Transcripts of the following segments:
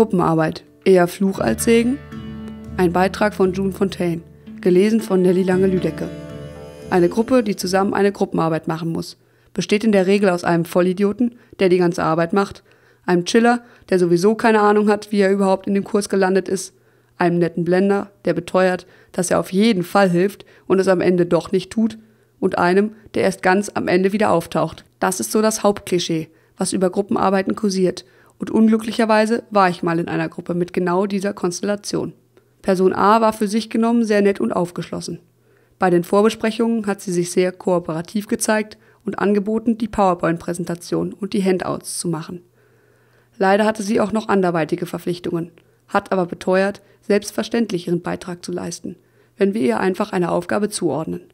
Gruppenarbeit, eher Fluch als Segen. Ein Beitrag von June Fontaine, gelesen von Nelly Lange-Lüdecke. Eine Gruppe, die zusammen eine Gruppenarbeit machen muss, besteht in der Regel aus einem Vollidioten, der die ganze Arbeit macht, einem Chiller, der sowieso keine Ahnung hat, wie er überhaupt in dem Kurs gelandet ist, einem netten Blender, der beteuert, dass er auf jeden Fall hilft und es am Ende doch nicht tut, und einem, der erst ganz am Ende wieder auftaucht. Das ist so das Hauptklischee, was über Gruppenarbeiten kursiert und unglücklicherweise war ich mal in einer Gruppe mit genau dieser Konstellation. Person A war für sich genommen sehr nett und aufgeschlossen. Bei den Vorbesprechungen hat sie sich sehr kooperativ gezeigt und angeboten, die PowerPoint-Präsentation und die Handouts zu machen. Leider hatte sie auch noch anderweitige Verpflichtungen, hat aber beteuert, selbstverständlich ihren Beitrag zu leisten, wenn wir ihr einfach eine Aufgabe zuordnen.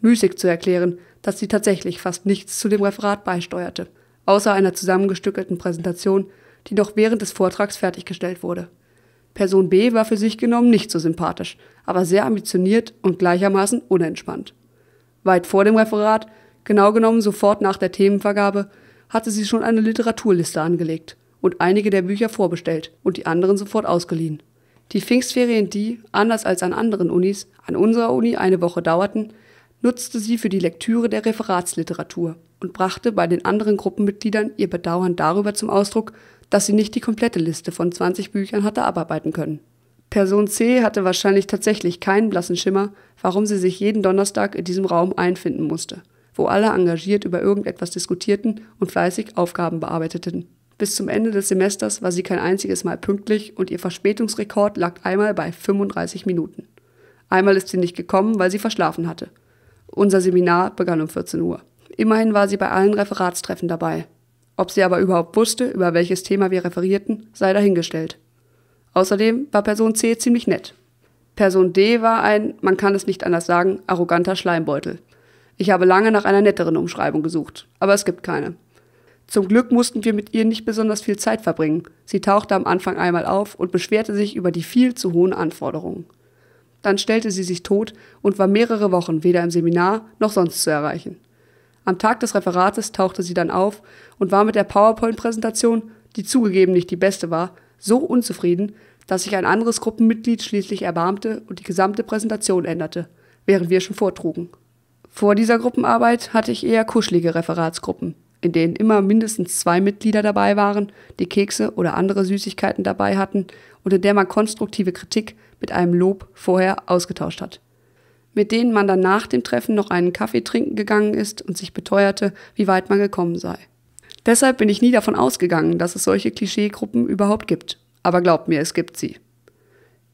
Müßig zu erklären, dass sie tatsächlich fast nichts zu dem Referat beisteuerte, außer einer zusammengestückelten Präsentation, die noch während des Vortrags fertiggestellt wurde. Person B war für sich genommen nicht so sympathisch, aber sehr ambitioniert und gleichermaßen unentspannt. Weit vor dem Referat, genau genommen sofort nach der Themenvergabe, hatte sie schon eine Literaturliste angelegt und einige der Bücher vorbestellt und die anderen sofort ausgeliehen. Die Pfingstferien, die, anders als an anderen Unis, an unserer Uni eine Woche dauerten, nutzte sie für die Lektüre der Referatsliteratur und brachte bei den anderen Gruppenmitgliedern ihr Bedauern darüber zum Ausdruck, dass sie nicht die komplette Liste von 20 Büchern hatte abarbeiten können. Person C hatte wahrscheinlich tatsächlich keinen blassen Schimmer, warum sie sich jeden Donnerstag in diesem Raum einfinden musste, wo alle engagiert über irgendetwas diskutierten und fleißig Aufgaben bearbeiteten. Bis zum Ende des Semesters war sie kein einziges Mal pünktlich und ihr Verspätungsrekord lag einmal bei 35 Minuten. Einmal ist sie nicht gekommen, weil sie verschlafen hatte. Unser Seminar begann um 14 Uhr. Immerhin war sie bei allen Referatstreffen dabei. Ob sie aber überhaupt wusste, über welches Thema wir referierten, sei dahingestellt. Außerdem war Person C ziemlich nett. Person D war ein, man kann es nicht anders sagen, arroganter Schleimbeutel. Ich habe lange nach einer netteren Umschreibung gesucht, aber es gibt keine. Zum Glück mussten wir mit ihr nicht besonders viel Zeit verbringen. Sie tauchte am Anfang einmal auf und beschwerte sich über die viel zu hohen Anforderungen. Dann stellte sie sich tot und war mehrere Wochen weder im Seminar noch sonst zu erreichen. Am Tag des Referates tauchte sie dann auf und war mit der PowerPoint-Präsentation, die zugegeben nicht die beste war, so unzufrieden, dass sich ein anderes Gruppenmitglied schließlich erbarmte und die gesamte Präsentation änderte, während wir schon vortrugen. Vor dieser Gruppenarbeit hatte ich eher kuschelige Referatsgruppen, in denen immer mindestens zwei Mitglieder dabei waren, die Kekse oder andere Süßigkeiten dabei hatten und in der man konstruktive Kritik mit einem Lob vorher ausgetauscht hat. Mit denen man dann nach dem Treffen noch einen Kaffee trinken gegangen ist und sich beteuerte, wie weit man gekommen sei. Deshalb bin ich nie davon ausgegangen, dass es solche Klischeegruppen überhaupt gibt. Aber glaubt mir, es gibt sie.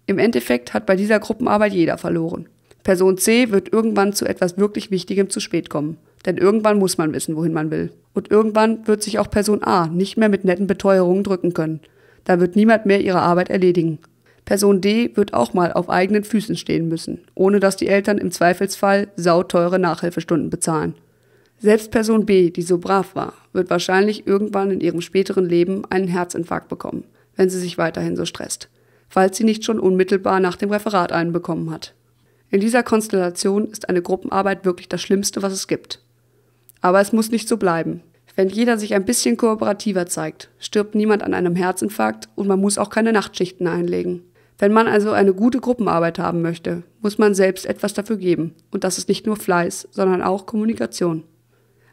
Im Endeffekt hat bei dieser Gruppenarbeit jeder verloren. Person C wird irgendwann zu etwas wirklich Wichtigem zu spät kommen. Denn irgendwann muss man wissen, wohin man will. Und irgendwann wird sich auch Person A nicht mehr mit netten Beteuerungen drücken können. Da wird niemand mehr ihre Arbeit erledigen, Person D wird auch mal auf eigenen Füßen stehen müssen, ohne dass die Eltern im Zweifelsfall sauteure Nachhilfestunden bezahlen. Selbst Person B, die so brav war, wird wahrscheinlich irgendwann in ihrem späteren Leben einen Herzinfarkt bekommen, wenn sie sich weiterhin so stresst, falls sie nicht schon unmittelbar nach dem Referat einen bekommen hat. In dieser Konstellation ist eine Gruppenarbeit wirklich das Schlimmste, was es gibt. Aber es muss nicht so bleiben. Wenn jeder sich ein bisschen kooperativer zeigt, stirbt niemand an einem Herzinfarkt und man muss auch keine Nachtschichten einlegen. Wenn man also eine gute Gruppenarbeit haben möchte, muss man selbst etwas dafür geben. Und das ist nicht nur Fleiß, sondern auch Kommunikation.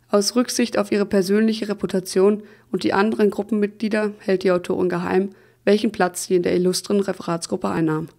Aus Rücksicht auf ihre persönliche Reputation und die anderen Gruppenmitglieder hält die Autorin geheim, welchen Platz sie in der illustren Referatsgruppe einnahm.